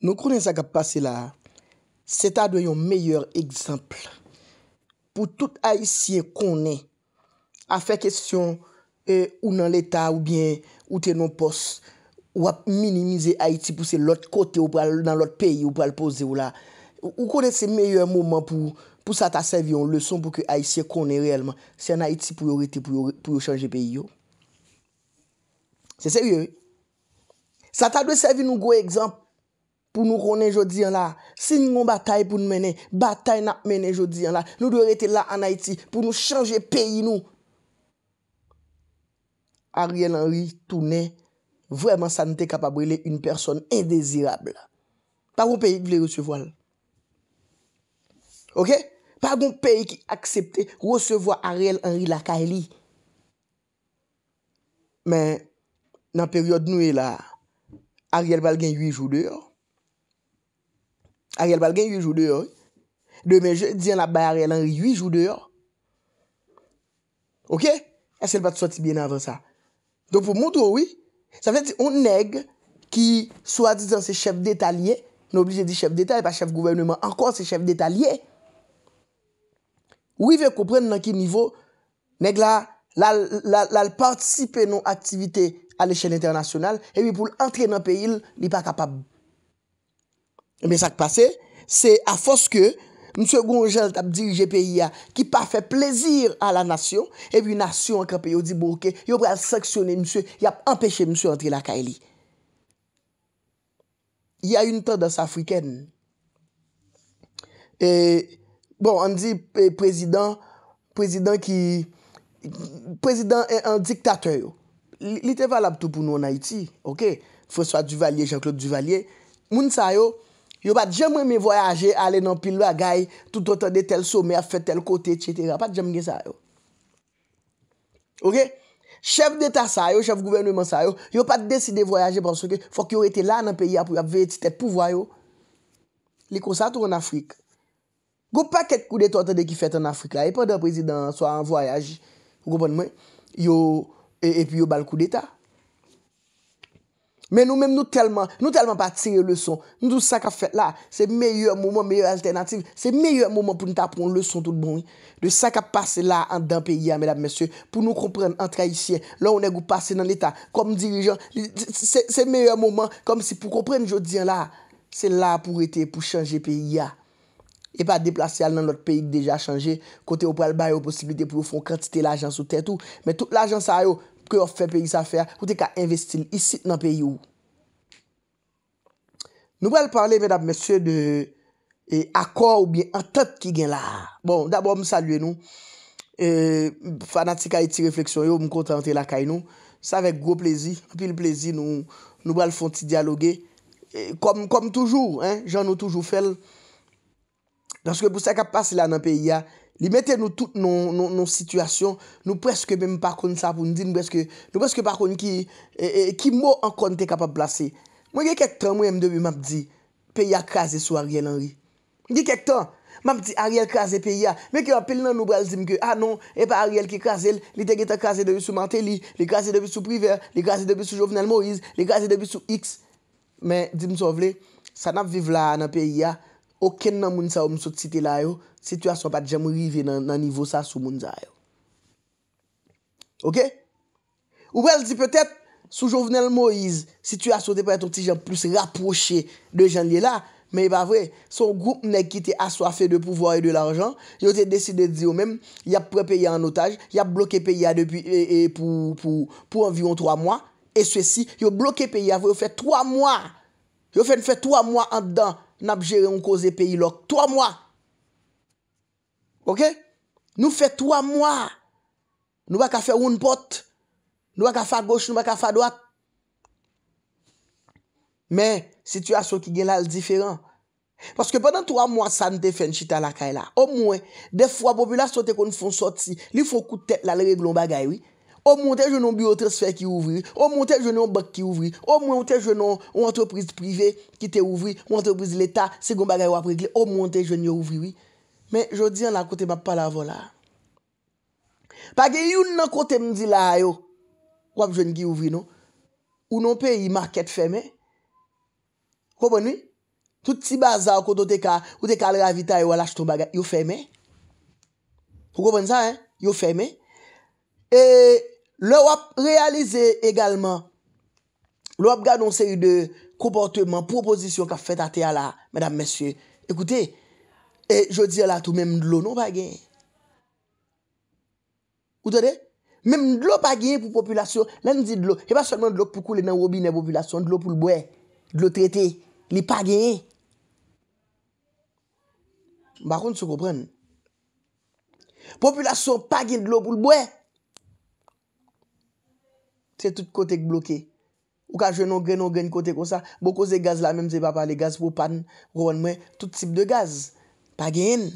Nou konen sa ka pase la, se ta do yon meyye eksemple pou tout Haitien konen a fe kestyon euh, ou nan l'Etat ou bien ou tenon pos ou ap minimize Haiti pou se lot kote ou pou al nan lot peyi ou pou al pose ou la. Ou konen se meyye yon mouman pou sa ta sevi yon leson pou ki Haitien konen reyelman se yon Haiti pou yon rete pou yon chanje peyi yo. Se se yon. Sa ta do sevi nou go eksemple pou nou konen jodi an la, sin yon batay pou nou menen, batay na menen jodi an la, nou dwe rete la an Haiti, pou nou chanje peyi nou. Ariel Henry toune, vwèman sa nte kapabwile yon person indezirable. Pa wou peyi ki vle recevo al. Ok? Pa wou peyi ki aksepte recevo Ariel Henry la ka eli. Men, nan peryode nou e la, Ariel Balgen yon jou deyo, Ariel Balgen yu jou deyo. Demen je diyan la bay Ariel Henry yu jou deyo. Ok? E se l pati sou ati bine avan sa. Don pou moutou oui, sa fè ti ou neg ki sou aditan se chef d'Etat liye, nou obligè di chef d'Etat, e pa chef gouvernement, ankon se chef d'Etat liye, ou i ve koupren nan ki nivou neg la lal partipe nou aktivite al eshen internasyonal, e mi pou l antre nan peyil li pa kapab. Mwen sak pase, se a fos ke mswe Gonjel tap dirije peyi ya ki pa fe plezir a la nasyon epi nasyon ak peyo di bouke yo pre a saksyonne mswe yap empeshe mswe antre la ka eli. Ya yon tendas afriken. Bon, an di prezident prezident ki prezident en diktatè yo. Li te valap tou pou nou an Haiti. Ok? François Duvalier, Jean-Claude Duvalier. Moun sa yo Yo pat jem mwen mwen voyaje ale nan pil wagay, toutotande tel somer, fe tel kote, etc. Pat jem gen sa yo. Ok? Chef deta sa yo, chef gouvernement sa yo, yo pat deside voyaje pwansouke, fok yo ete la nan peyi api, api vey eti tet pou vwayo. Liko sa tou an Afrik. Go pa ket kou detotande ki fet an Afrik la, yo pa de prezident so an voyaj, yo bal kou deta. Men nou men nou telman, nou telman pa tire lèson, nou sa ka fè la, se meyè mouman, meyè alternatif, se meyè mouman pou nou ta proun lèson tout bon. De sa ka pase la an dan pe ya, mèdap mèsyè, pou nou kompren en traïsien, lò ou nè goupase nan lèta, kom dirijan, se meyè mouman, kom si pou kompren jò diyan la, se la pou rete, pou chanje pe ya. E pa deplase al nan not peyi deja chanje, kote ou pral bayo posibilite pou ou fon kratite l'ajans ou tè tou, men tout l'ajans a yo. Pou te ka investin isi nan peyi ou. Nou wèl parle, mèdap mèsyè, de akor ou biye antep ki gen la. Bon, d'abou m salue nou. Fanatika eti refleksyon yo m kontante la kay nou. Sa vek gwo plezi. Anpil plezi nou wèl fonti diyaloge. Kom toujou, jen nou toujou fel. Danske pou se ka passe la nan peyi ya... Li mette nou tout nou, nou, nou, nou sitwasyon, nou preske menm pa kon sa pou nou di, nou preske, nou preske pa kon ki, e, e, ki mou an kon te kapap plase. Mwenye kek tan mwenye mdewi map di, pe ya kaze sou Ariel Henry. Mwenye kek tan, map di Ariel kaze pe ya, mek yo apel nan nou bral zim ke, a ah non, e pa Ariel ki kaze, li te geta kaze dewi sou Martelly, li kaze dewi sou Privert, li kaze dewi sou Jovenel Moise, li kaze dewi sou X. Men, zim sou vle, sa nap vive la nan pe ya. ou ken nan moun sa ou msot siti la yo, si tu asot pat jam rive nan nivou sa sou moun za yo. Ok? Ou bel di petet, sou jovenel Moïse, si tu asote pat ton ti jan plus raproche de jan li la, me y e pa vwe, son goup mnen ki te aso afe de pouvoi e de l'arjan, yo te deside di yo men, y ap prepe ya an otaj, y ap bloke pe ya depi, e, e pou environ 3 mwa, e sou e si, yo bloke pe ya vwe, yo fe 3 mwa, yo fe nfe 3 mwa an ddan, nap jere yon koze peyi lok. 3 mwa. Ok? Nou fe 3 mwa. Nou baka fe ou n'pot. Nou baka fe gos, nou baka fe dwak. Men, situasyon ki gen lal diferan. Paske pendant 3 mwa, sa nte fen chita lakay la. O mwen, def wapobila sote kon foun sote si, li fokou tete la le reglon bagay wi. O mwen ou te jenon biotres fe ki ouvri. O mwen ou te jenon bak ki ouvri. O mwen ou te jenon ou antropriz prive ki te ouvri. Ou antropriz leta, segon bagay wap regle. O mwen ou te jenon yo ouvri, oui. Men, jodi an la kote mba pala vola. Pake yon nan kote mdi la yo, wap jenon ki ouvri, nou. Ou nan pe yi market feme. Koubon, oui? Touti baza ou kote kal ravita yo wala chiton bagay, yo feme. Koubon sa, hein? Yo feme. Eee, Le wap realize egalman. Le wap gade on se yu de komportement, Proposisyon ka fet ate a non, la, Mèdam mèsyè. Ekoutè, Je di a la tou, Mèm dlo nou bagè. Ote de? Mèm dlo bagè pou populasyon. Lè n di dlo. Yè pa solmèm dlo pou kou le nan wobi nan populasyon. Dlo pou lbouè. Dlo tretè. Li bagè. Bakoun sou kopren. Populasyon pagè dlo pou lbouè. Se tout kote k bloke. Ou ka je nou gren nou gren kote kon sa. Bo koze gaz la menm se pa pale gaz pou pan groan mwen tout tip de gaz. Pa gen.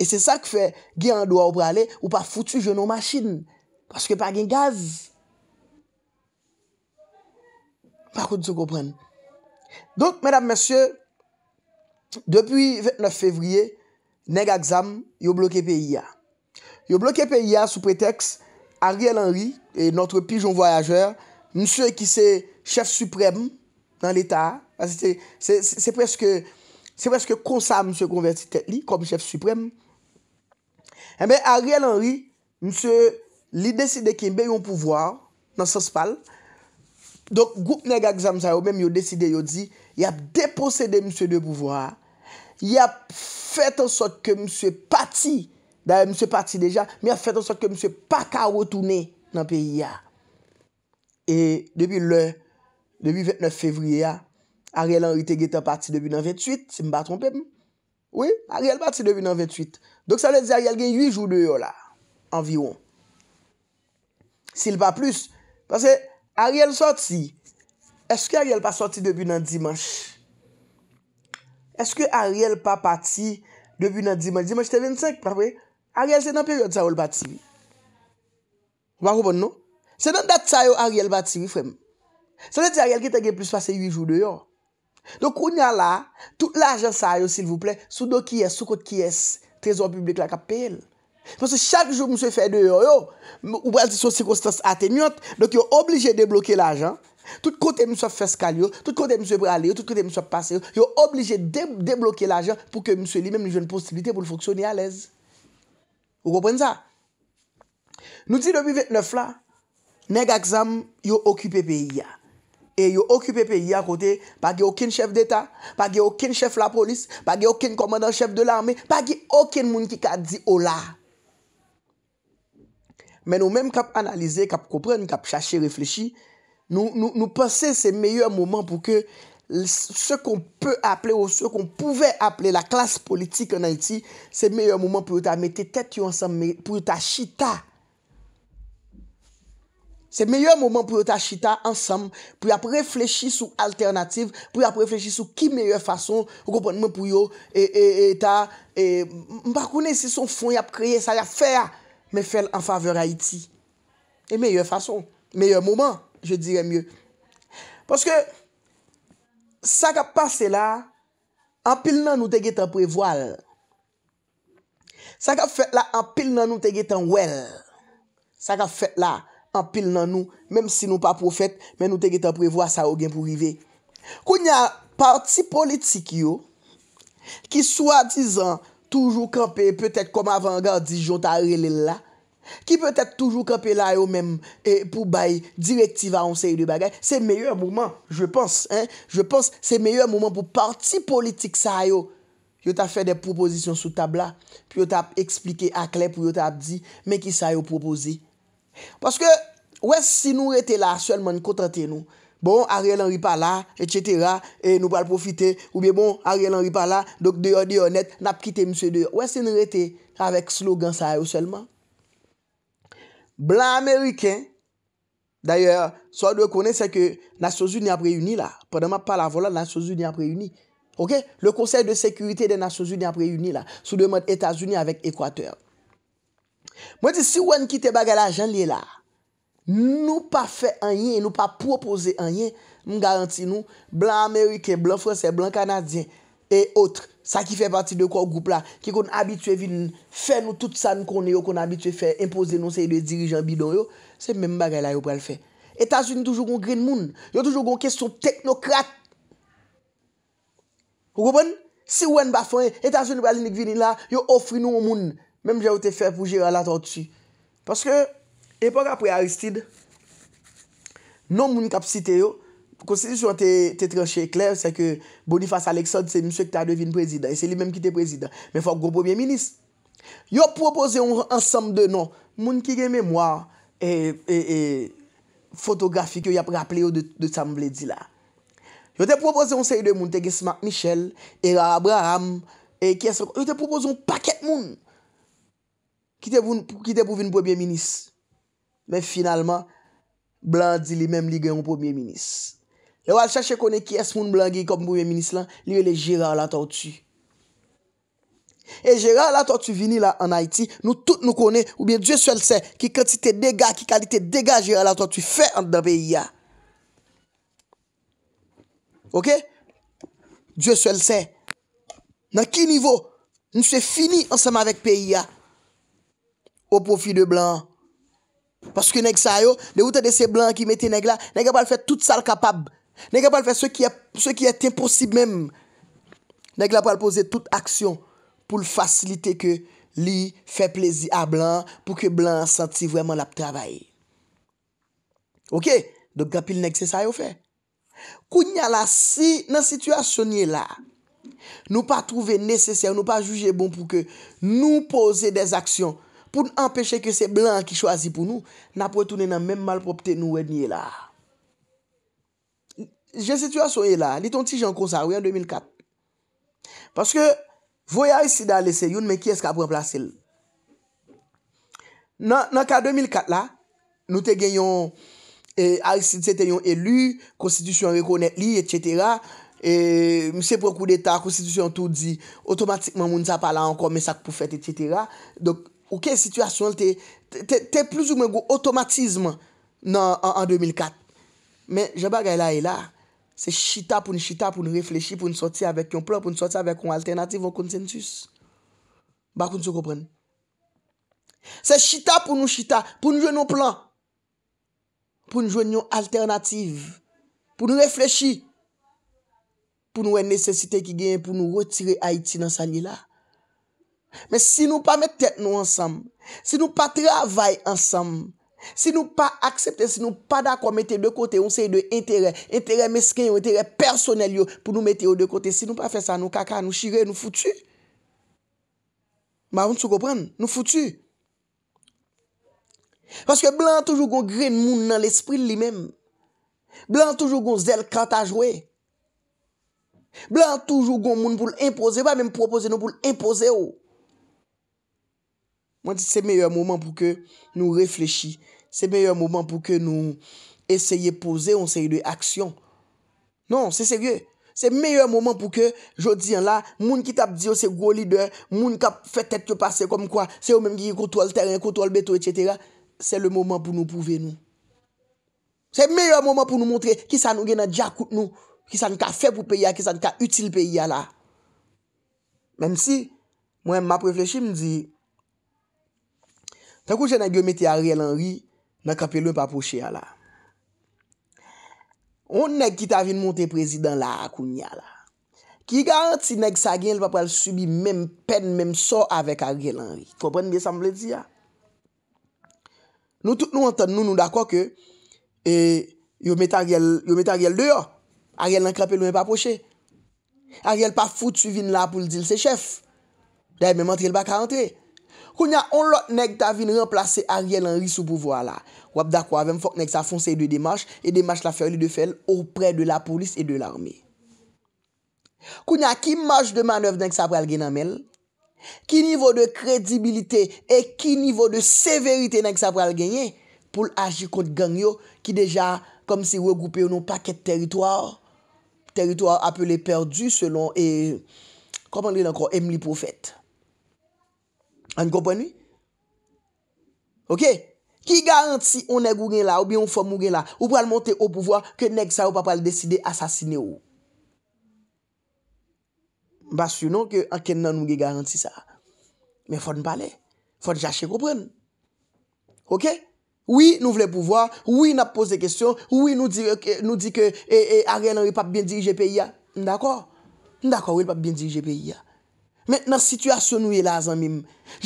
E se sa k fe gen an do a ou prale ou pa foutu je nou machine. Paske pa gen gaz. Pa kout sou kopren. Donk, mèdame, mèsyè, depi 29 fevriye, neg aksam, yo bloke pe iya. Yo bloke pe iya sou preteks Ariel Henry et notre pigeon voyageur, msye ki se chef suprême nan l'Etat, se preske konsa msye konvertite li, kom chef suprême. Ebe, eh a riel anri, msye li deside ki mbe yon pouvoir, nan sas pal, donk gout nega gzam zayou, men yo deside yo di, yap deposede msye de pouvoir, yap fet ansot ke msye pati, msye pati deja, msye pati deja, nan peyi ya e depi lè depi 29 fevriya Ariel enri te geta pati depi nan 28 se mba trompèm oui, Ariel pati depi nan 28 dok sa le di Ariel gen 8 jou de yo la anviron sil pa plus parce Ariel soti eske Ariel pa soti depi nan dimansh eske Ariel pa pati depi nan dimansh dimansh te 25 Ariel se nan peryote sa ou l pati Wakobon nou? Se nan dat sa yo a riel bat si wifrem? Se nan dat sa yo a riel ki te gen plus pase 8 jou de yo? Donk ou nyan la, tout la ajen sa yo sil vouple, sou do ki es, sou kote ki es, trezor publik la kapele. Pense chak jou mswe fè de yo yo, ou wèl si sou sikostas atenyot, donk yo oblije deblokè la ajen, tout kote mswe fès kal yo, tout kote mswe brale yo, tout kote mswe pase yo, yo oblije deblokè la ajen, pou ke mswe li menm li jwen posibilite pou l foksyon yalèz. Ou go pren sa? Nou di 2009 la, neg aksam, yo okupe peyi ya. E yo okupe peyi ya kote, pa ge okin chef d'eta, pa ge okin chef la polis, pa ge okin komandan chef de l'arme, pa ge okin moun ki ka di o la. Men nou menm kap analize, kap kopren, kap chache, reflechi, nou pase se meyye mouman pou ke se kon pou aple ou se kon pouve aple la klas politik anayti, se meyye mouman pou yo ta mette tet yo ansam, pou yo ta chita, Se meyye mouman pou yo ta chita ansam, pou yo ap reflechi sou alternatif, pou yo ap reflechi sou ki meyye fason, ou konpon mwen pou yo, e ta, e, mbakounen si son fon, yo ap kreye sa, yo ap feya, me fèl an faveur Haiti. E meyye fason, meyye mouman, je dire mye. Paske, sa ka pase la, an pil nan nou tege tan prevoal. Sa ka fè la, an pil nan nou tege tan wel. Sa ka fè la, anpil nan nou, menm si nou pa pou fèt, men nou teke te prevoa sa ou gen pou rive. Kou nye parti politik yo, ki swa dizan, toujou kampe, petèk kom avangar di, jota rele la, ki petèk toujou kampe la yo menm, e, pou bayi direktiva ou seye de bagay, se meyè mouman, je pens, se meyè mouman pou parti politik sa yo, yo ta fè de proposisyon sou tabla, pi yo ta explike aklep, pou yo ta ap di, men ki sa yo proposi, Paske ou es si nou rete la selman kontrate nou Bon, Ariel Henry pa la, etchetera, e nou pal profite Ou be bon, Ariel Henry pa la, dok deyon deyon net, nap kite ms. deyon Ou es si nou rete avek slogan sa yo selman Blan Ameriken, d'ayor, sou adwe konen seke Nation Zuni apre Uni la Pwede map pal avola Nation Zuni apre Uni Ok, le konsej de sekurite de Nation Zuni apre Uni la Sou demote Etasuni avek Ekwater Mwen di si wèn ki te bagay la jan liye la, nou pa fè an yin, nou pa proposè an yin, nou garanti nou, blan Ameriken, blan Fransè, blan Kanadyen, e otre. Sa ki fè pati de kwa ou goup la, ki kon abitwè vin nou, fè nou tout sa nou kon yo, kon abitwè fè, impozè nou se yi de dirijan bidon yo, se mèm bagay la yo pral fè. Etasouni toujou kon green moun, yo toujou kon kesyon teknokrat. Ou goupen? Si wèn bafon, etasouni brasilik vin in la, yo ofri nou moun. Mem jè ou te fè pou jè ralato ou tchi. Paske, epok apre Aristide, nan moun kap site yo, konsidisyon te tranchè kler, se ke Boniface Alexandre, se msè ki ta devine prezident, e se li menm ki te prezident, men fòk gwo pòbyen minis. Yo propose yon ansam de nan, moun ki reme mwa, e fotografi ki yo yapraple yo de tsam vle di la. Yo te propose yon se yon de moun, te gè smak Michel, era Abraham, yo te propose yon paket moun, ki te pou vin pou biye minis. Men finalman, blan di li menm li gen ou pou biye minis. E wal chache konen ki es moun blan gi kop pou biye minis lan, li yo le jiral ato w tu. E jiral ato w tu vini la an Haiti, nou tout nou konen, ou bien Dieu seul se, ki kredite dega, ki kalite dega jiral ato w tu, fè an da peyi ya. Ok? Dieu seul se, nan ki nivou, nou se fini anseman vek peyi ya. po profi de blan. Paske neg sa yo, de wote de se blan ki meti neg la, neg apal fè tout sal kapab. Neg apal fè se ki et imposib mem. Neg apal pose tout aksyon pou l'fasilite ke li fè plezi a blan pou ke blan santi vweman la ptavaye. Ok? Dok kapil neg se sa yo fè. Kou nye la si nan situasyon nye la, nou pa trouve neseser, nou pa juje bon pou ke nou pose des aksyon pou n'empeche ke se blan ki chwazi pou nou, na pou etounen nan men malpropte nou wèd nye la. Je se tue a soye la, li ton ti jan konsa wè yon 2004. Paske, voye Harisida lese yon, men ki eska pou emplase lè. Nan ka 2004 la, nou te gen yon, Harisida te yon elu, konstitusyon rekounet li, et cetera, mse pou ekou deta, konstitusyon tout di, otomatikman moun sa pala ankon, mesak pou fèt, et cetera, dok, Ou ke situasyon te, te plus ou men gwo otomatizman nan, an 2004. Men, je bagay la e la, se chita pou nou chita pou nou reflechi pou nou soti avèk yon plan, pou nou soti avèk yon alternatif, yon kontentus. Bakoun sou kopren. Se chita pou nou chita, pou nou jwen yon plan, pou nou jwen yon alternatif, pou nou reflechi, pou nou wè nesesite ki gen, pou nou rotire Haiti nan sanye la. Men si nou pa mette tèt nou ansam Si nou pa travay ansam Si nou pa aksepte Si nou pa dakwa mette yon de kote Yon se yon de intere, intere mesken Yon intere personel yon pou nou mette yon de kote Si nou pa fè sa nou kaka, nou shire, nou foutu Mavoun sou kopren, nou foutu Paske blan toujou gon gren moun nan l'esprit li mem Blan toujou gon zel kanta jwe Blan toujou gon moun pou l'impose Vwa mèm propose nou pou l'impose ou oh. Mwen di se meyèr mouman pou ke nou reflechi. Se meyèr mouman pou ke nou eseye pose yon seye de aksyon. Non, se seryè. Se meyèr mouman pou ke, jodi yon la, moun ki tap diyo se gwo lider, moun kap fet ete pase kom kwa, se yo mèm gi yon koto al teren, koto al beto, etc. Se le mouman pou nou pouve nou. Se meyèr mouman pou nou montre ki sa nou gena diya koute nou, ki sa nou ka feb pou peyi ya, ki sa nou ka util peyi ya la. Mèm si, mwen mèm ap reflechi mwen di, Ta kouche nag yo meti Ariel Henry nan kapeloun pa poche a la. On neg ki ta vin monte prezidant la akoun ya la. Ki garant si neg sa gen l papal subi men pen men so avek Ariel Henry. Fopren mbe samble di ya. Nou tout nou anton nou nou da kwa ke e, yo meti Ariel deyo. Ariel nan kapeloun pa poche. Ariel pa foutu vin la pou l di l se chef. Da yon men mantri l bak a antre. Kou nya, on lot nek ta vin remplase Ariel Henry sou pouvoa la. Wap da kwa, vem fok nek sa fonse yi de Dimash, e Dimash la fer li de fel ou pre de la polis e de l'armi. Kou nya, ki maj de manev nek sa pral gen amel, ki nivou de kredibilite e ki nivou de severite nek sa pral genye, pou l'aji kont gangyo ki deja kom se regoupe ou nou paket teritoar, teritoar apelé perdu selon e, kom an li lankon, Emily Prophète. An kompon yi? Ok? Ki garanti ou neg ou gen la ou bi yon fòm ou gen la ou pral monte ou pouvoi ke neg sa ou papal deside asasine ou? Bas yon nou ke anken nan moun gen garanti sa. Men fòd m'pale. Fòd jache kompon. Ok? Ou yi nou vle pouvoi, ou yi nap pose kestyon, ou yi nou di ke a re nan yi pap bin dirije peyi ya. Ndakor? Ndakor wè yi pap bin dirije peyi ya. Mèt nan situasyon nou yè la, zanmim,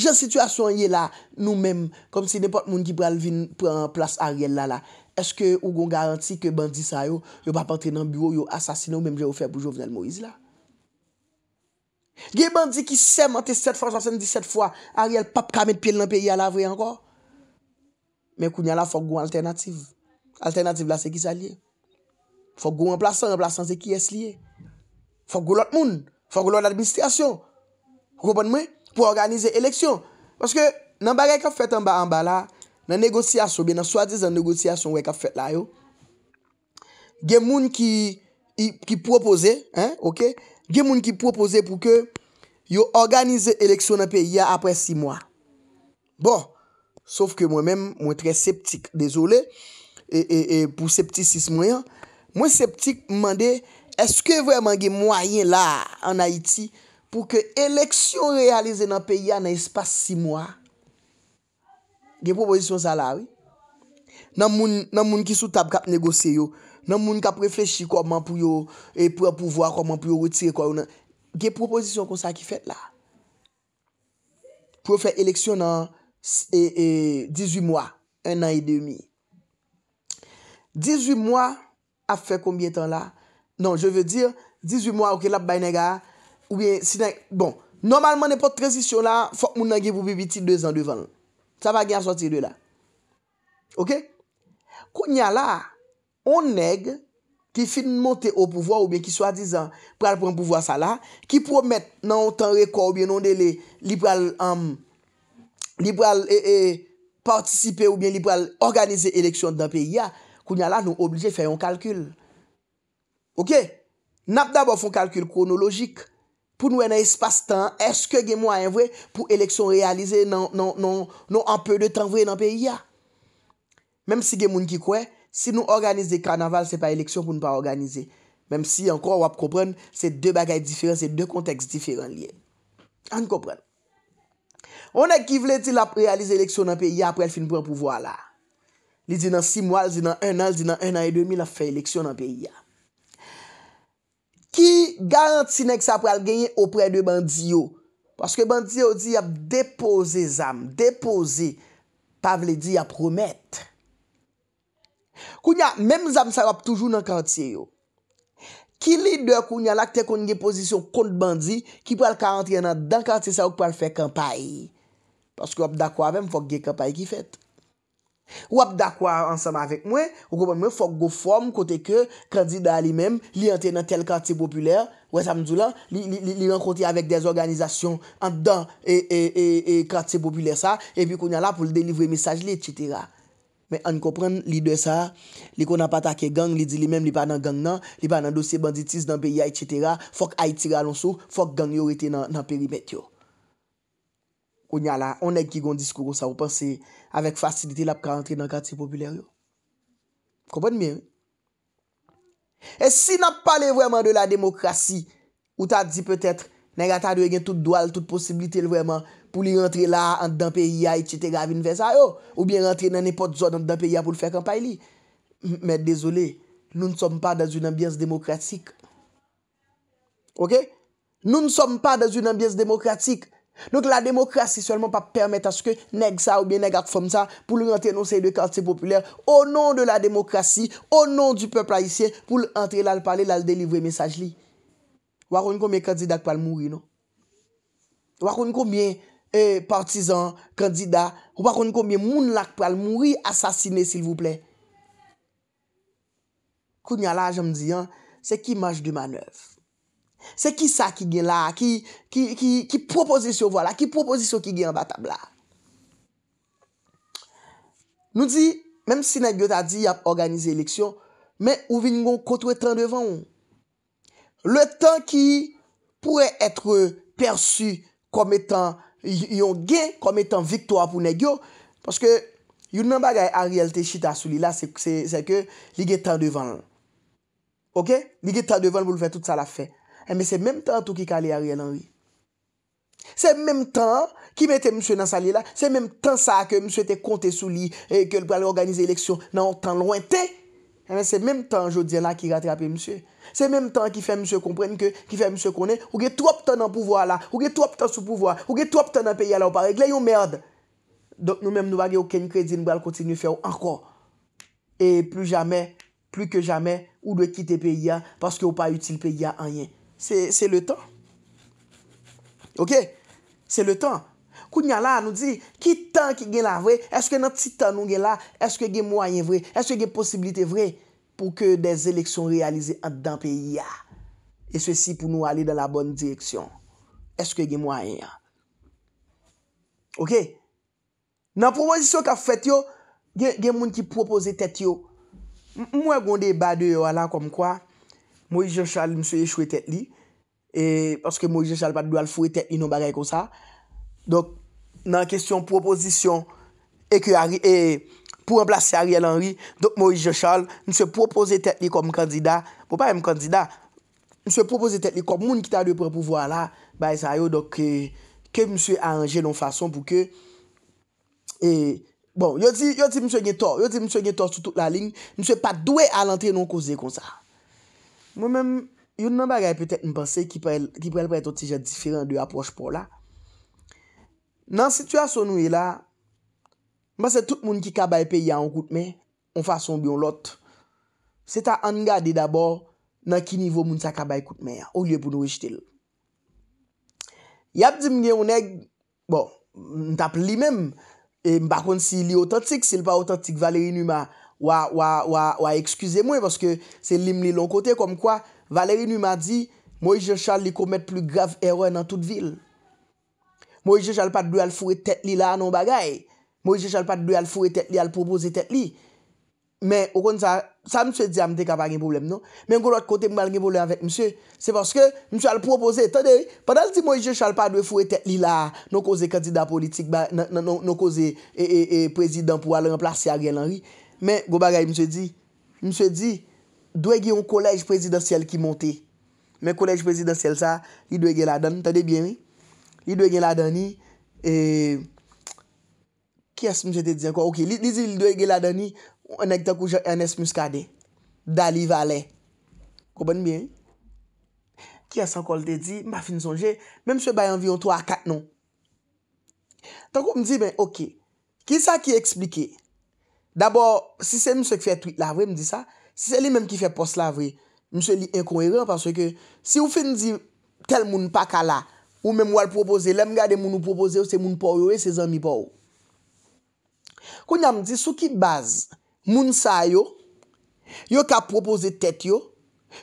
jan situasyon yè la, nou mèm, kom si nèpot moun ki pral vin pran en plas a rèl la la, eske ou gon garanti ke bandi sa yo, yo pa prantè nan bureau, yo asasino, mèm jè ou fè pou jo vèl Moïse la. Gè bandi ki sèm an te 7 fòk 77 fòk, a rèl pap kamèt pèl nan pèy yè la vèy anko. Mè kounyan la fòk gò alternatif. Alternatif la se ki sa liye. Fòk gò en plasan, en plasan se ki es liye. Fòk gò lot moun, fòk gò lot administrasyon. Roupan mwen pou organize eleksyon. Paske nan bagay ka fèt an ba an ba la, nan negosyasyon, ben nan swa diz an negosyasyon wè ka fèt la yo, gen moun ki ki propose, gen moun ki propose pou ke yo organize eleksyon an pe ya apre 6 mwa. Bon, saf ke mwen men mwen tre septik, dezolé, e, e, e pou septisis mwen yan, mwen septik mwande, eske vwèman gen mwanyen la an Haiti pou ke eleksyon realize nan peyi ya nan espas 6 mwa, gen proposisyon sa la, nan moun ki sou tab kap negose yo, nan moun kap reflechi koman pou yo, e pou apouvoa koman pou yo retire kwa ou nan, gen proposisyon kon sa ki fet la, pou yo fe eleksyon nan 18 e, e, mwa, 1 an e demi. 18 mwa ap fe koumye tan la? Non, je veu dir, 18 mwa ou ke lap bay nega a, Ou bien, si nèk, bon, normalman nè pot trésisyon la, fok moun nèk gè pou bi biti 2 an 2 van. Sa va gen a soti 2 la. Ok? Kou nèk la, on nèk ki fin monte ou pouvoi ou bien ki swa dizan pral pou m pouvoi sa la, ki pou mèt nan o tan rekor ou bien non de li pral, um, li pral e, eh, e, eh, e, partisipe ou bien li pral organize eleksyon dan peyi ya, kou nèk la nou oblije fè yon kalkyl. Ok? Nap dabou fè yon kalkyl kronolojik. Pou nou en a espas tan, eske gen mou a envwe pou eleksyon realize nan anpe de tanvwe nan peyi ya? Mem si gen moun ki kwe, si nou organize de karnaval, se pa eleksyon pou nou pa organize. Mem si ankon wap kopren, se de bagay diferent, se de konteks diferent liye. An kopren. On ek ki vle ti la prealize eleksyon nan peyi ya apre el finpwen pou vwa la. Li di nan 6 mou al, di nan 1 an, di nan 1 an e 2 mi la fe eleksyon nan peyi ya. Ki garanti nek sa pral genye opre de bandi yo? Paske bandi yo di ap depose zam, depose, pa vle di ap promet. Kounya, menm zam sa wap toujou nan kantye yo. Ki lider kounya lakte kon nge pozisyon kont bandi ki pral karantye nan kantye sa wak pral fe kampay? Paske wap dakwa vem fok gen kampay ki fet. Wap da kwa ansama vek mwen, wap da kwa mwen fok go form kote ke kandida li men, li ante nan tel kante populer, wè sa mdou la, li an kote avèk des organizasyon an dan e, e, e, e kante populer sa, e pi konya la pou li delivre mesaj li, etc. Men an kopren li de sa, li konan patake gang, li di li men li pa nan gang nan, li pa nan dosye banditis nan peya, etc. Fok Haitira lonsou, fok gang yo rete nan perimet yo. Ou nya la, on ek ki gon diskou kon sa ou panse avek fasilite la pou ka rentre nan kati populer yo. Kompon mi? E si nan pale vweman de la demokrasi ou ta di pwetetre nan gata dwe gen tout dwal, tout posibilite vweman pou li rentre la an dan periya itchite gavin vwesa yo ou bien rentre nan nepot zon an dan periya pou l fè kampay li. Men dezolé, nou n'som pa dan zun ambyans demokrasik. Ok? Nou n'som pa dan zun ambyans demokrasik Donk la demokrasi solman pa permette aske neg sa ou bien neg ak fom sa pou l rentre nou se de kante populer o non de la demokrasi, o non du pepe la isye pou l rentre la l pale la l delivre mesaj li. Wakoun koumye kandida ak pal mouri nou? Wakoun koumye eh, partizan, kandida, wakoun koumye moun la ak pal mouri asasine sil vouple? Kounya la jom di an, se ki maj de manev? Se ki sa ki gen la Ki proposisyon Ki proposisyon ki gen batab la Nou di Mem si negyo ta di ap organize eleksyon Men ou vin nou kotwe tan devan ou Le tan ki Pouè etre persy Kom etan Yon gen kom etan viktor apou negyo Paske yon nan bagay A realte chita sou li la Se ke li gen tan devan Ok Li gen tan devan pou fè tout sa la fè Mè se mèm tan tout ki kalè eh, a rè nan rè. Se mèm tan ki metè msè nan salè la, se mèm tan sa ke msè te kontè sou li, ke l'pralè organize l'éleksyon nan tan lwen te, se mèm tan jò diè la ki rattrapè msè. Se mèm tan ki fè msè komprenne ke, ki fè msè konè, ou ge tròp tan nan pouvoa la, ou ge tròp tan sou pouvoa, ou ge tròp tan nan peyè la ou pare, gle yon mèrd. Don nou mèm nou bagè ou ken kredin, mpralè kontinu fè ou anko. E plou jamè, plou ke jamè Se le tan. Ok? Se le tan. Kou nyan la nou di, ki tan ki gen la vre, eske nan titan nou gen la, eske gen mwen yon vre, eske gen posibilite vre, pou ke des eleksyon realize an dan peyi ya. E se si pou nou ali dan la bon direksyon. Eske gen mwen yon. Ok? Nan proposisyon ka fwet yo, gen moun ki propose tet yo. Mwen gonde bade yo ala kom kwa, Moïse Jochal mse ye chou etet li. E, paske Moïse Jochal pat do al fou etet li nou bagay kon sa. Dok, nan kestyon proposisyon, e ke ari, e, pou emplase ari el anri, dok Moïse Jochal mse propose etet li kom kandida. Po bon, pa yon kandida, mse propose etet li kom moun ki ta lè prepovo ala, bay sa yo, dok ke mse a anje nou fason pou ke. E, bon, yo di mse nye to, yo di mse nye to sou tout la ling, mse pat do e al ante nou kose kon sa. Mwen men, yon nan bagay pwetet mpense ki prel prel ton teje diferent de apwosh pou la. Nan situasyon nou e la, mwen se tout moun ki kabay pe ya an koutme, an fason bi an lot. Se ta an gade dabor nan ki nivou moun sa kabay koutme ya, ou lye pou nou wistil. Yap di mwen gen yon e, bon, mwen tap li men, e mwen bakon si li otantik, si li pa otantik valeri nou ma, Ou a ekskuse mwen, pwoske se lim li lon kote kom kwa, Valery nou ma di, Moïse Géchal li komet plu grav eroy nan tout vil. Moïse Géchal pat lou al fure tet li la anon bagay. Moïse Géchal pat lou al fure tet li al propose tet li. Men, okon sa, sa mse di a mte kap a gen problem nou. Men, konot kote mbal gen problem avet mse, se pwoske mse al propose, tade, padal di Moïse Géchal pat lou al fure tet li la, nou kose kandida politik, nou non, non, non kose prezidant pou al remplase a gen l'hari, Men, go bagay, mswe di, mswe di, dwe ge yon kolej prezidentsel ki monte. Men, kolej prezidentsel sa, li dwe ge la dan, tade bien, mi? Li dwe ge la dani, eee, kyes mswe te di anko, ok, li di li dwe ge la dani, anek tako jen enes muskade, dali vale. Gopan bien, mi? Kyes anko lte di, ma fin sonje, men mswe bayan vi yon 3 a 4, non? Tako mdi, men, ok, ki sa ki eksplikey? D'abord, si se mse ki fè tweet la vre, mdi sa, si se li menm ki fè post la vre, mse li enkoheren, paswe ke si ou fè ndi tel moun pa kala, ou menm wad propose, lem gade moun ou propose ou se moun pou yo e se zanmi pou yo. Koun ya mdi, sou ki baz, moun sa yo, yo ka propose tet yo,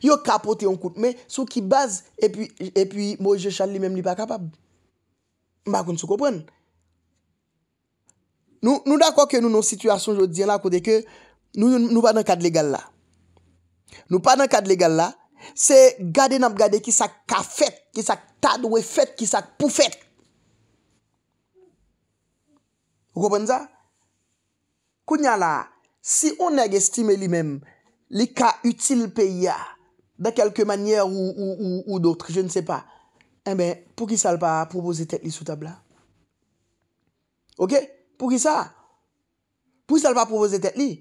yo ka pote yon kout, mwen sou ki baz, epi moun jè chan li menm li pa kapab, mbakoun sou kopwen? Nou da kwa ke nou nou situasyon jo diyan la kou de ke Nou pa nan kad legal la Nou pa nan kad legal la Se gade nan gade ki sak ka fet Ki sak tad we fet Ki sak pou fet Ou kou pen za? Kou nyan la Si ou nag estime li men Li ka util pe ya Da kelke manyer ou doutre Je ne se pa Emen eh pou ki sal pa Propose tek li sou tab la Ok? Ok? Pou ki sa? Pou ki sa l pa provoze tet li?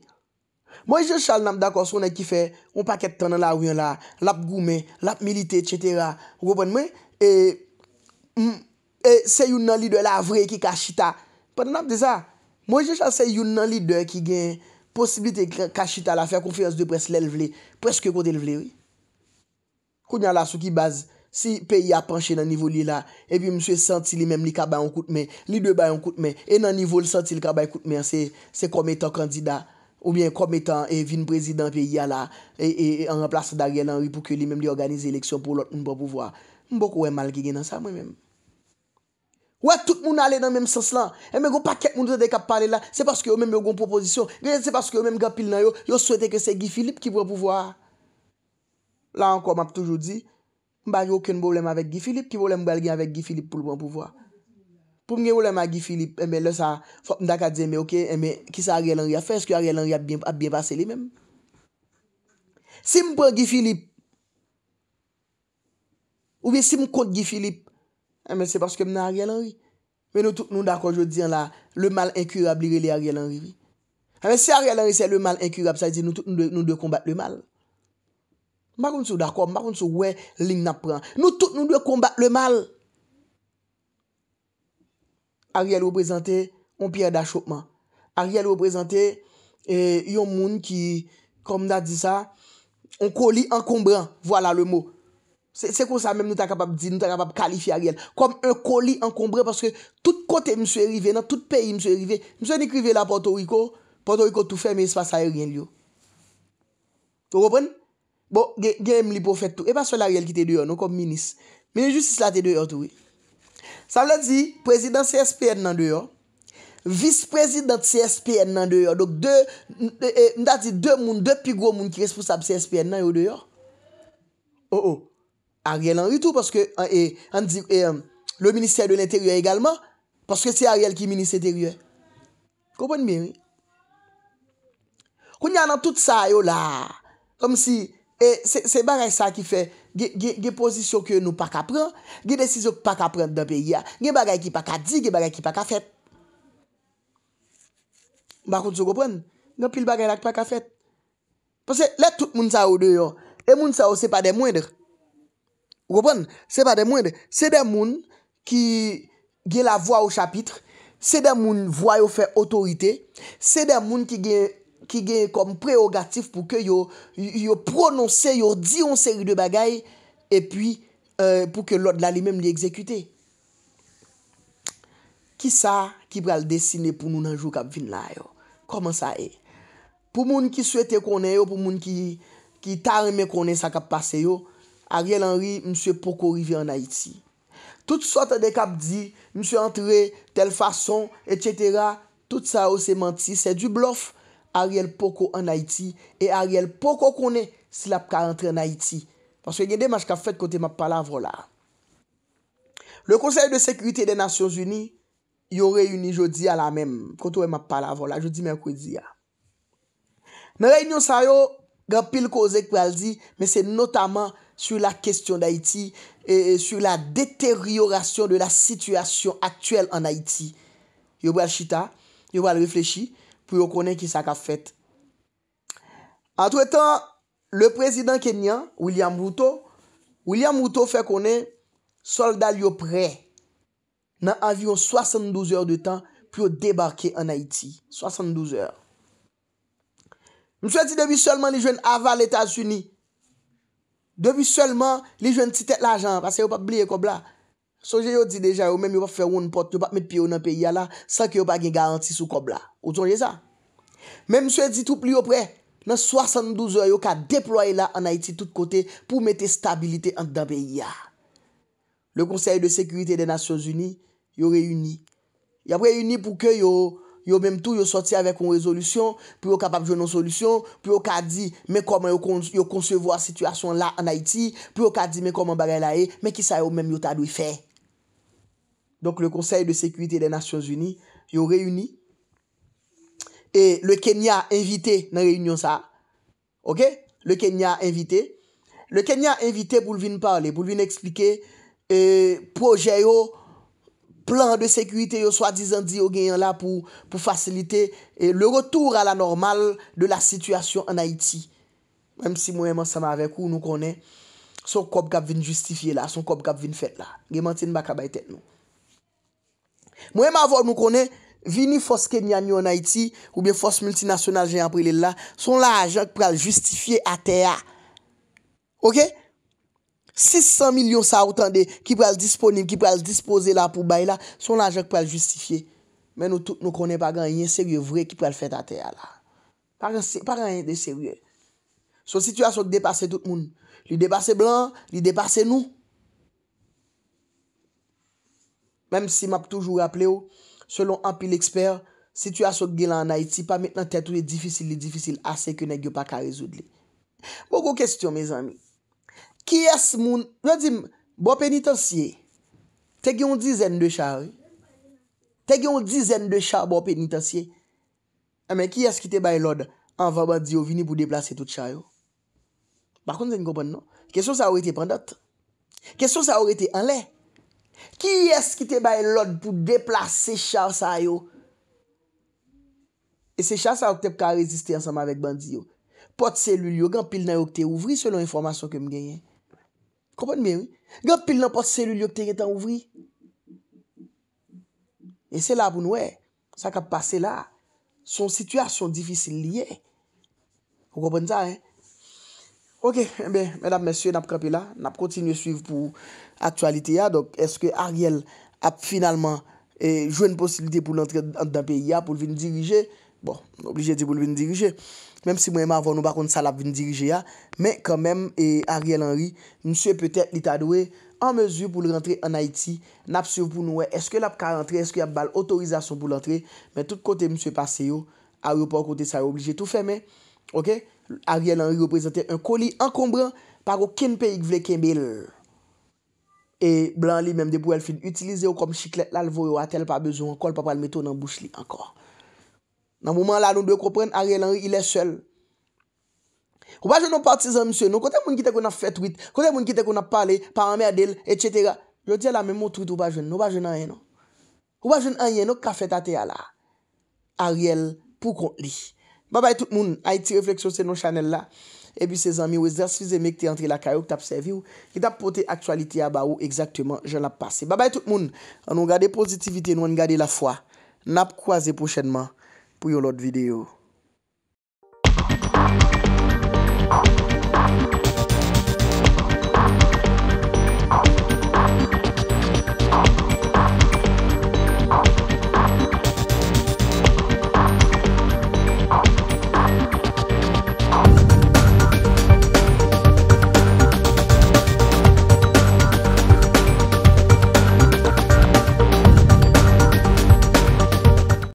Mwenje chal nanm dako sou nan ki fe, ou paket tan nan la ou yon la, lap goume, lap milite, etc. Ou gopon mwen, e, e se yon nan lider la vre ki kashita. Pou ki nanm de sa? Mwenje chal se yon nan lider ki gen posibite kashita la, fe konferans de pres lel vle, preske kote lel vle, oui. Kou nyan la sou ki baz, Si peyi a panche nan nivou li la, epi mswe santi li menm li kabay an koutmen, li debay an koutmen, e nan nivou li santi li kabay koutmen, se kometan kandida, ou bien kometan e vin prezident peyi a la, e an remplase da gen nan ripu ke li menm li organize eleksyon pou lot moun bwa bon pouvoa. Mbok wè mal gigen nan sa mwen menm. Wè tout moun ale nan menm sens lan, e eh, menm go paket moun zade kap pale la, se paske yo menm yo goun proposisyon, gen se paske yo menm gapil nan yo, yo souwete ke se gifilip ki bwa pouvoa. La anko m ap touj M bagi ouken boblem avèk Gifilip, ki bolem bel gen avèk Gifilip pou lwen pouvoa. Pou m gen bolem avèk Gifilip, eh lè sa, fòp m daka diye mè, ok, mè, ki sa Ariel Henry a fè, sè ki Ariel Henry ap bien vase li mèm. Si m pren Gifilip, ou vi si m kont Gifilip, mè, se pòske m nan Ariel Henry. Mè nou tout nou dako jò diyan la, lè mal inkurab li re lè Ariel Henry. Mè, eh se Ariel Henry se lè mal inkurab, sa di nou tout nou dè konbate lè mal. Mwa kon sou da kom, mwa kon sou we ling nap pran. Nou tout nou dwe kombat le mal. Ariel reprezenté on pier da chokman. Ariel reprezenté eh, yon moun ki, kom da di sa, on koli enkombran. Voilà le mot. Se kon sa, nou ta kapap kalifi Ariel. Kom un koli enkombran, parce que tout kote mswe rive, nan tout peyi mswe rive, mswe ni krive la Porto Rico, Porto Rico tout ferme, espasa e rien liyo. Ou repren? Bon, gen m li pou fèt tou. E pa sou la riel ki te deyon nou kom minis. Meni justice la te deyon tou. Sam la di, prezident CSPN nan deyon. Vis prezident CSPN nan deyon. Dok de, m e, da di, de moun, de pi gwo moun ki responsab CSPN nan yo deyon. Oh oh. A riel an ritou, e, e, um, le minister de l'interieur egalman, paske se a riel ki minister de l'interieur. Kou bon mi? Kou nyan nan tout sa yo la. Kom si, E se bagay sa ki fe, ge pozisyon ki nou pa ka pren, ge desisyon ki pa ka pren dan peyi ya. Ge bagay ki pa ka di, ge bagay ki pa ka fet. Bakon sou gopren? Gan pil bagay la ki pa ka fet. Pase, la tout moun sa ou de yo, e moun sa ou se pa de mwende. Gopren? Se pa de mwende. Se de moun ki ge la vwa ou chapitre, se de moun vwa yo fe otorite, se de moun ki ge... Ki genye kom preogatif pou ke yo prononse, yo diyon seri de bagay, e pi euh, pou ke lòd la li mèm li ekzekute. Ki sa ki pral desine pou nou nanjou kap vin la yo? Koman sa e? Pou moun ki souete konen yo, pou moun ki tarme konen sa kap pase yo, Ariel Henry, mswe poko rivi an Haiti. Tout sota de kap di, mswe antre tel fason, etc. Tout sa yo se manti, se du blof. Ariel Poko an Haiti, e Ariel Poko konen sil ap ka entre en Haiti. Panswe gen demaj ka fet kote ma palavro la. Le konsej de sekurite de Nasyons Uni, yo reyouni jodi a la menm, kote we ma palavro la, jodi menkou di a. Nan reyouni yo sayo, gen pil koze kwa al di, men se notaman sur la kestyon d'Haiti, e sur la deteryorasyon de la sityasyon aktuel an Haiti. Yo wale chita, yo wale reflechi, pou yo konen ki sa ka fèt. Antre tan, le prezident kenyan, William Routo, William Routo fè konen soldal yo pre nan avyon 72 or de tan pou yo debarkè an Haiti. 72 or. Mwen sou a ti debi solman li jwen ava l'Etats-Unis. Debi solman, li jwen ti tèt la jan, pasè yo pat bli ekob la. Sonje yo di deja yo menm yo pa fe woun pot, yo pa met piyo nan peyi ya la, sanke yo pa gen garanti sou kob la. Otonje sa? Menm sou e di tou pli yo pre, nan 72 or yo ka deploy la an Haiti tout kote pou mete stabilite an dan peyi ya. Le konsey de sekurite de Nasyons Uni, yo reyuni. Yo preyuni pou ke yo, yo menm tou yo sorti avek yon rezolusyon, pou yo kapap joun yon solusyon, pou yo ka di menm yo konsey vwa situasyon la an Haiti, pou yo ka di menm yon bagay la e, menm ki sa yo menm yo ta dwi fey. Donk le konsey de sekwite de Nasyon Zuni yo reyuni. E le Kenya invite nan reyunyon sa. Ok? Le Kenya invite. Le Kenya invite pou lvin parle, pou lvin eksplike euh, proje yo plan de sekwite yo swa dizan di yo genyon la pou fasilite. Euh, le retour a la normal de la sitwasyon an Haiti. Mwen si mwen mwen sana avek ou nou konen, son kop kap vin justifiye la, son kop kap vin fet la. Genyantin baka bay ten nou. Mwenye ma vod nou konen, vi ni fos kenyan ni anayiti, ou bi fos multinasyonal jen aprele la, son la ajen ki pral justifiye a teya. Ok? 600 milyon sa outande ki pral disponib, ki pral dispose la pou bay la, son la ajen ki pral justifiye. Men nou konen pa gan yen seryye vre ki pral fete a teya la. Pa gan yen de seryye. Son situasyon ki depase tout moun. Li depase blan, li depase nou. menm si map toujou rappele ou, selon ampil eksper, si tu asok gila anayti, pa menm nan tetou li difisil li difisil, ase ki ne gyo pa ka rezoud li. Boko kestyon, me zami. Ki es moun, nan di, bo penitansye, te gyon dizen de chary, te gyon dizen de chary bo penitansye, amen eh ki es ki te bay lode, an vaba di ou vini pou deplase tout chary ou. Bakon zen gopon nou. Kestyon sa ou rete pandat. Kestyon sa ou rete anle, Ki es ki te baye lod pou deplase se chas a yo? E se chas a yo tepe ka reziste ansama vek bandi yo. Pot selul yo, gen pil nan yo te ouvri selon informasyon kem genye. Kopon mè wè? Gen pil nan pot selul yo te genye tan ouvri. E se la pou nouè. E, sa kap pase la. Son situasyon difisil liye. Kopon sa, eh? Ok, mèdap mèsyon, nap kapi la. Nap kontinye suiv pou... Aktualite ya, donk, eske Ariel ap finalman e, jouen posilite pou l'entre d'an peyi ya pou vin dirije? Bon, oblije di pou l'vin dirije. Mem si mwen e ma avon nou bakon sal ap vin dirije ya, men kanmem, e, Ariel Henry, msye petè l'itadwe, an mezu pou l'entre an Haiti, nap sou pou nou we, eske l'ap ka rentre, eske yap bal otorizasyon pou l'entre, men tout kote msye pase yo, Ariel po kote sa yo oblije tou fe men, ok? Ariel Henry represente un koli ankombran paro ken peyi kvle kemel. E blan li menm de pou el fin, Utilize ou kom chiklet la lvo yo, A tel pa bezon, Kol papal meto nan bouch li ankor. Nan mouman la nou deyo kompren, Ariel Henry ilè sel. Kouba jen nou partizan msè nou, Kote moun kite kou na fet wite, Kote moun kite kou na pale, Paran mè adel, Etc. Jotia la mèm mout wite kouba jen nou, Kouba jen an yen nou. Kouba jen an yen nou, Kouba jen an yen nou, Kouba jen an yen nou, Kouba jen an yen nou, Kouba jen an yen nou, Kouba jen an yen nou, E pi se zanmi wè zè si zè mè ki te antre la karyo ki te apsevi ou. Ki te ap pote aktualite ya ba ou. Eksaktèman jen ap pase. Babay tout moun. An nou gade pozitivite. Nou an gade la fwa. Nap kwaze pochenman. Pou yon lot videyo.